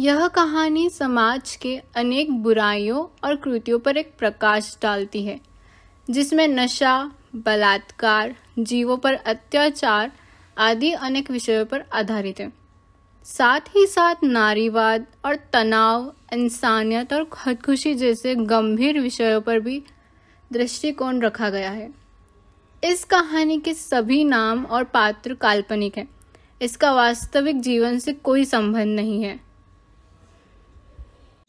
यह कहानी समाज के अनेक बुराइयों और कृतियों पर एक प्रकाश डालती है जिसमें नशा बलात्कार जीवों पर अत्याचार आदि अनेक विषयों पर आधारित है साथ ही साथ नारीवाद और तनाव इंसानियत और खुदकुशी जैसे गंभीर विषयों पर भी दृष्टिकोण रखा गया है इस कहानी के सभी नाम और पात्र काल्पनिक हैं इसका वास्तविक जीवन से कोई संबंध नहीं है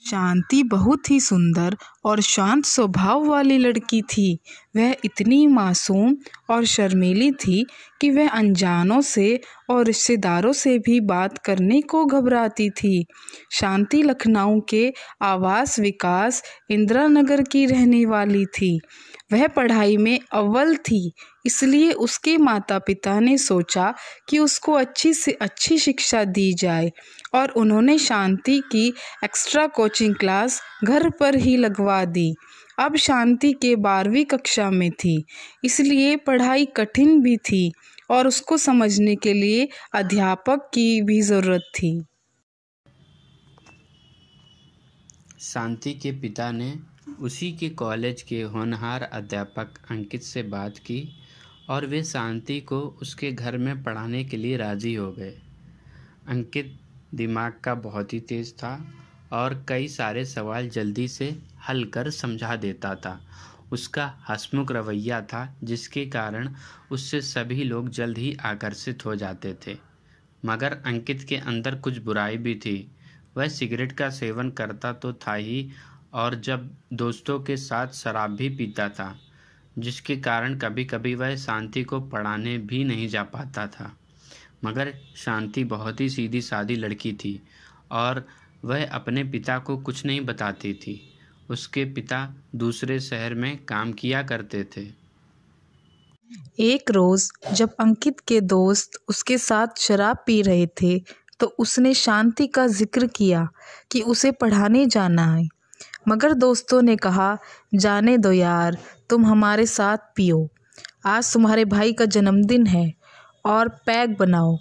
शांति बहुत ही सुंदर और शांत स्वभाव वाली लड़की थी वह इतनी मासूम और शर्मीली थी कि वह अनजानों से और रिश्तेदारों से भी बात करने को घबराती थी शांति लखनऊ के आवास विकास इंदिरा नगर की रहने वाली थी वह पढ़ाई में अव्वल थी इसलिए उसके माता पिता ने सोचा कि उसको अच्छी से अच्छी शिक्षा दी जाए और उन्होंने शांति की एक्स्ट्रा कोचिंग क्लास घर पर ही लगवा दी अब शांति के बारहवीं कक्षा में थी इसलिए पढ़ाई कठिन भी थी और उसको समझने के लिए अध्यापक की भी ज़रूरत थी शांति के पिता ने उसी के कॉलेज के होनहार अध्यापक अंकित से बात की और वे शांति को उसके घर में पढ़ाने के लिए राज़ी हो गए अंकित दिमाग का बहुत ही तेज था और कई सारे सवाल जल्दी से हल कर समझा देता था उसका हसमुख रवैया था जिसके कारण उससे सभी लोग जल्द ही आकर्षित हो जाते थे मगर अंकित के अंदर कुछ बुराई भी थी वह सिगरेट का सेवन करता तो था ही और जब दोस्तों के साथ शराब भी पीता था जिसके कारण कभी कभी वह शांति को पढ़ाने भी नहीं जा पाता था मगर शांति बहुत ही सीधी सादी लड़की थी और वह अपने पिता को कुछ नहीं बताती थी उसके पिता दूसरे शहर में काम किया करते थे एक रोज़ जब अंकित के दोस्त उसके साथ शराब पी रहे थे तो उसने शांति का जिक्र किया कि उसे पढ़ाने जाना है मगर दोस्तों ने कहा जाने दो यार तुम हमारे साथ पियो आज तुम्हारे भाई का जन्मदिन है और पैग बनाओ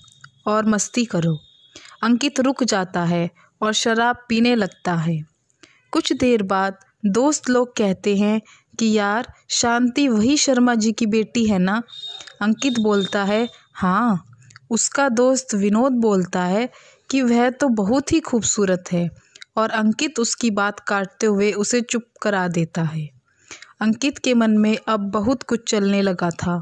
और मस्ती करो अंकित रुक जाता है और शराब पीने लगता है कुछ देर बाद दोस्त लोग कहते हैं कि यार शांति वही शर्मा जी की बेटी है ना अंकित बोलता है हाँ उसका दोस्त विनोद बोलता है कि वह तो बहुत ही खूबसूरत है और अंकित उसकी बात काटते हुए उसे चुप करा देता है अंकित के मन में अब बहुत कुछ चलने लगा था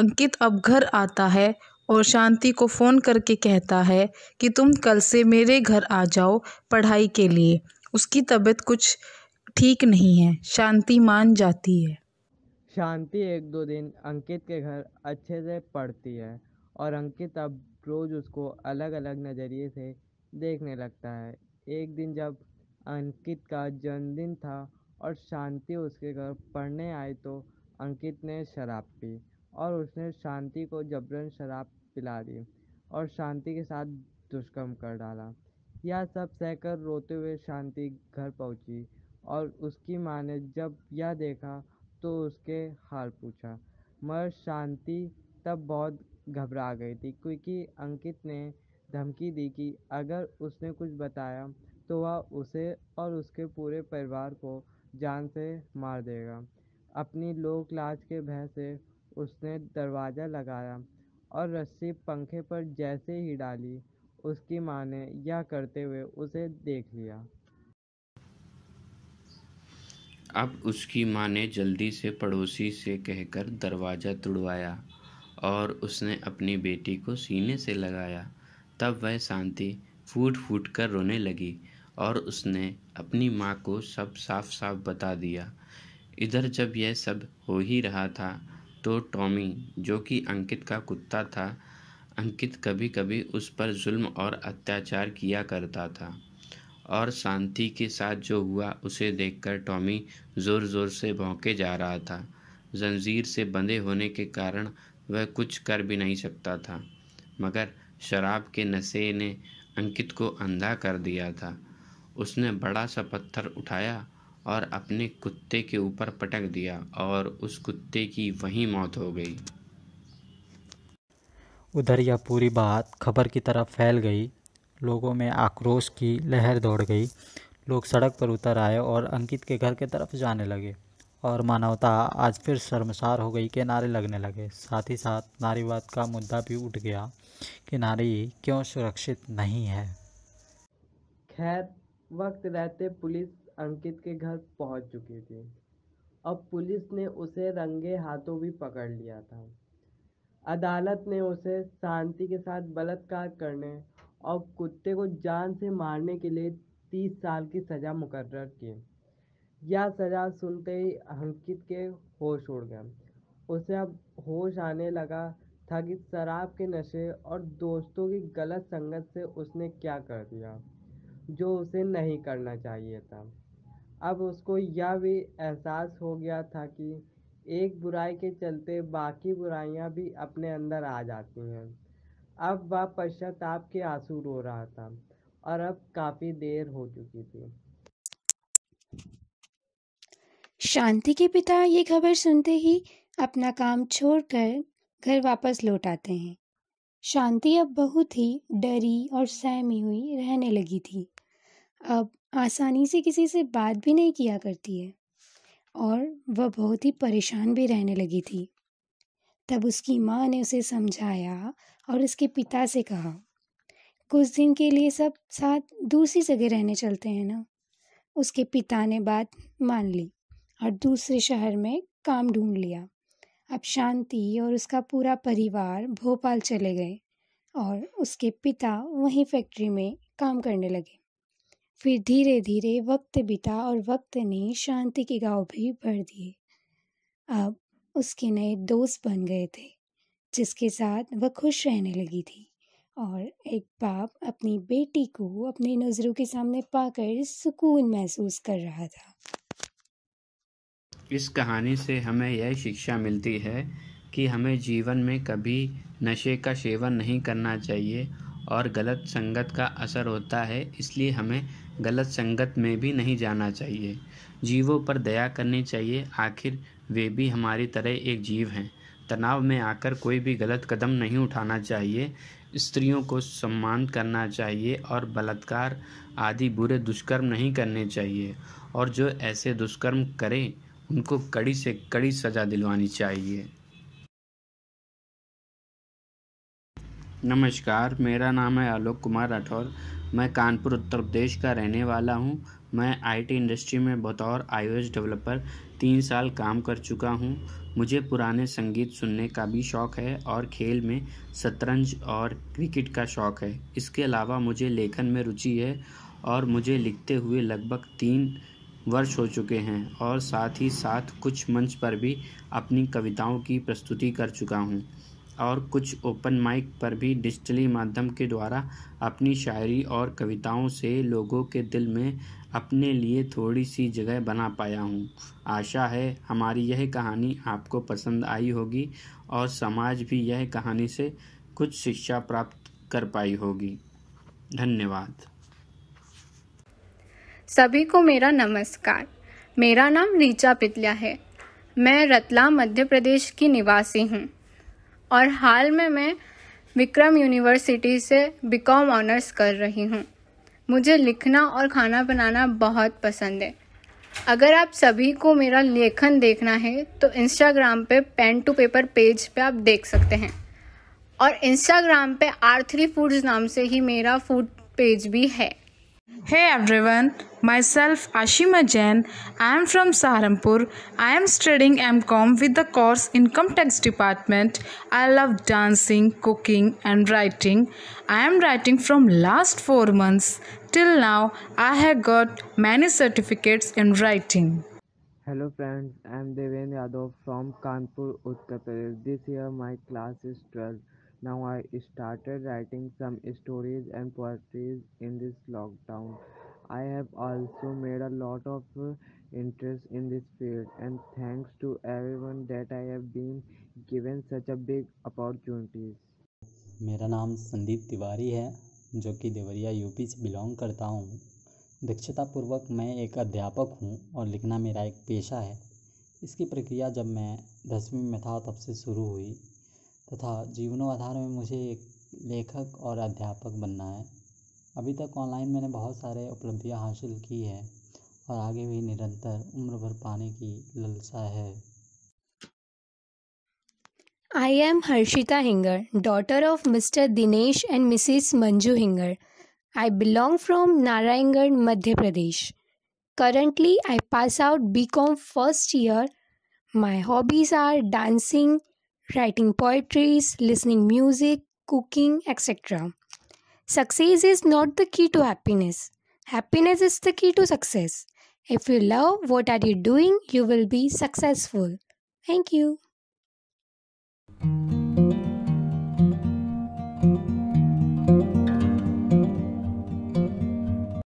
अंकित अब घर आता है और शांति को फ़ोन करके कहता है कि तुम कल से मेरे घर आ जाओ पढ़ाई के लिए उसकी तबीयत कुछ ठीक नहीं है शांति मान जाती है शांति एक दो दिन अंकित के घर अच्छे से पढ़ती है और अंकित अब रोज़ उसको अलग अलग नज़रिए से देखने लगता है एक दिन जब अंकित का जन्मदिन था और शांति उसके घर पढ़ने आई तो अंकित ने शराब पी और उसने शांति को जबरन शराब पिला दी और शांति के साथ दुष्कर्म कर डाला यह सब सहकर रोते हुए शांति घर पहुंची और उसकी माँ ने जब यह देखा तो उसके हाल पूछा मगर शांति तब बहुत घबरा गई थी क्योंकि अंकित ने धमकी दी कि अगर उसने कुछ बताया तो वह उसे और उसके पूरे परिवार को जान से मार देगा अपनी लोक लाज के भय से उसने दरवाज़ा लगाया और रस्सी पंखे पर जैसे ही डाली उसकी माँ ने यह करते हुए उसे देख लिया अब उसकी माँ ने जल्दी से पड़ोसी से कहकर दरवाज़ा तुड़वाया और उसने अपनी बेटी को सीने से लगाया तब वह शांति फूट फूट कर रोने लगी और उसने अपनी माँ को सब साफ साफ बता दिया इधर जब यह सब हो ही रहा था तो टॉमी जो कि अंकित का कुत्ता था अंकित कभी कभी उस पर जुल्म और अत्याचार किया करता था और शांति के साथ जो हुआ उसे देखकर टॉमी ज़ोर ज़ोर से भौंके जा रहा था जंजीर से बंधे होने के कारण वह कुछ कर भी नहीं सकता था मगर शराब के नशे ने अंकित को अंधा कर दिया था उसने बड़ा सा पत्थर उठाया और अपने कुत्ते के ऊपर पटक दिया और उस कुत्ते की वहीं मौत हो गई उधर यह पूरी बात खबर की तरह फैल गई लोगों में आक्रोश की लहर दौड़ गई लोग सड़क पर उतर आए और अंकित के घर के तरफ जाने लगे और मानवता आज फिर शर्मसार हो गई के नारे लगने लगे साथ ही साथ नारीवाद का मुद्दा भी उठ गया कि नारी क्यों सुरक्षित नहीं है खैर वक्त रहते पुलिस अंकित के घर पहुंच चुकी थी अब पुलिस ने उसे रंगे हाथों भी पकड़ लिया था अदालत ने उसे शांति के साथ बलात्कार करने और कुत्ते को जान से मारने के लिए तीस साल की सज़ा मुकर्र की यह सजा सुनते ही अंकित के होश उड़ गए उसे अब होश आने लगा था कि शराब के नशे और दोस्तों की गलत संगत से उसने क्या कर दिया जो उसे नहीं करना चाहिए था अब उसको यह भी एहसास हो गया था कि एक बुराई के चलते बाकी बुराइयां भी अपने अंदर आ जाती हैं अब वह पश्चाताप के आंसू रो रहा था और अब काफ़ी देर हो चुकी थी शांति के पिता ये खबर सुनते ही अपना काम छोड़कर घर वापस लौट आते हैं शांति अब बहुत ही डरी और सहमी हुई रहने लगी थी अब आसानी से किसी से बात भी नहीं किया करती है और वह बहुत ही परेशान भी रहने लगी थी तब उसकी माँ ने उसे समझाया और उसके पिता से कहा कुछ दिन के लिए सब साथ दूसरी जगह रहने चलते हैं ना उसके पिता ने बात मान ली और दूसरे शहर में काम ढूंढ लिया अब शांति और उसका पूरा परिवार भोपाल चले गए और उसके पिता वहीं फैक्ट्री में काम करने लगे फिर धीरे धीरे वक्त बीता और वक्त ने शांति के गांव भी भर दिए अब उसके नए दोस्त बन गए थे जिसके साथ वह खुश रहने लगी थी और एक बाप अपनी बेटी को अपनी नज़रों के सामने पाकर सुकून महसूस कर रहा था इस कहानी से हमें यह शिक्षा मिलती है कि हमें जीवन में कभी नशे का सेवन नहीं करना चाहिए और गलत संगत का असर होता है इसलिए हमें गलत संगत में भी नहीं जाना चाहिए जीवों पर दया करनी चाहिए आखिर वे भी हमारी तरह एक जीव हैं तनाव में आकर कोई भी गलत कदम नहीं उठाना चाहिए स्त्रियों को सम्मान करना चाहिए और बलात्कार आदि बुरे दुष्कर्म नहीं करने चाहिए और जो ऐसे दुष्कर्म करें उनको कड़ी से कड़ी सज़ा दिलवानी चाहिए नमस्कार मेरा नाम है आलोक कुमार राठौर मैं कानपुर उत्तर प्रदेश का रहने वाला हूं। मैं आईटी इंडस्ट्री में बतौर आईओएस डेवलपर तीन साल काम कर चुका हूं। मुझे पुराने संगीत सुनने का भी शौक़ है और खेल में शतरंज और क्रिकेट का शौक़ है इसके अलावा मुझे लेखन में रुचि है और मुझे लिखते हुए लगभग तीन वर्ष हो चुके हैं और साथ ही साथ कुछ मंच पर भी अपनी कविताओं की प्रस्तुति कर चुका हूँ और कुछ ओपन माइक पर भी डिजिटली माध्यम के द्वारा अपनी शायरी और कविताओं से लोगों के दिल में अपने लिए थोड़ी सी जगह बना पाया हूँ आशा है हमारी यह कहानी आपको पसंद आई होगी और समाज भी यह कहानी से कुछ शिक्षा प्राप्त कर पाई होगी धन्यवाद सभी को मेरा नमस्कार मेरा नाम रीचा पितलिया है मैं रतलाम मध्य प्रदेश की निवासी हूँ और हाल में मैं विक्रम यूनिवर्सिटी से बीकॉम ऑनर्स कर रही हूँ मुझे लिखना और खाना बनाना बहुत पसंद है अगर आप सभी को मेरा लेखन देखना है तो इंस्टाग्राम पे पेन टू पेपर पेज पे आप देख सकते हैं और इंस्टाग्राम पे आर थ्री फूड्स नाम से ही मेरा फूड पेज भी है Hey everyone, myself Ashima Jain. I am from Saharanpur. I am studying MCOM with the course Income Tax Department. I love dancing, cooking, and writing. I am writing from last 4 months. Till now, I have got many certificates in writing. Hello friends, I am Devendra Yadav from Kanpur, Uttar Pradesh. This year my class is 12. Now I started writing some stories and poetry in this lockdown. I have also made a lot of interest in this field and thanks to everyone that I have been given such a big opportunities. मेरा नाम संदीप तिवारी है जो कि Deoria UP से belong करता हूँ दक्षतापूर्वक मैं एक अध्यापक हूँ और लिखना मेरा एक पेशा है इसकी प्रक्रिया जब मैं दसवीं में था तब से शुरू हुई तथा जीवनों आधार में मुझे एक लेखक और अध्यापक बनना है अभी तक ऑनलाइन मैंने बहुत सारे उपलब्धियाँ हासिल की है और आगे भी निरंतर उम्र भर पाने की ललसा है I am Harshita Hinger daughter of mister Dinesh and missus Manju Hinger I belong from Narayangarh Madhya Pradesh currently I pass out B com first year my hobbies are dancing writing poetries, listening music, cooking, etc. Success is not the key to happiness. Happiness is the key to success. If you love what are you doing, you will be successful. Thank you.